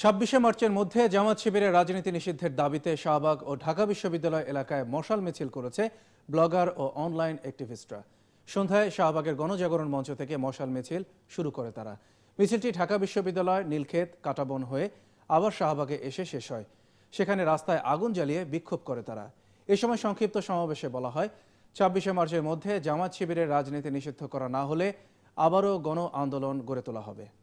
ছাব্বিশে মার্চের মধ্যে জামাত শিবিরের রাজনীতি নিষিদ্ধের দাবিতে শাহবাগ ও ঢাকা বিশ্ববিদ্যালয় এলাকায় মশাল মিছিল করেছে ব্লগার ও অনলাইন অ্যাক্টিভিস্টরা সন্ধ্যায় শাহবাগের গণজাগরণ মঞ্চ থেকে মশাল মিছিল শুরু করে তারা মিছিলটি ঢাকা বিশ্ববিদ্যালয় নীলক্ষেত কাটাবন হয়ে আবার শাহবাগে এসে শেষ হয় সেখানে রাস্তায় আগুন জ্বালিয়ে বিক্ষোভ করে তারা এ সময় সংক্ষিপ্ত সমাবেশে বলা হয় ছাব্বিশে মার্চের মধ্যে জামাত শিবিরের রাজনীতি নিষিদ্ধ করা না হলে আবারও গণ আন্দোলন গড়ে তোলা হবে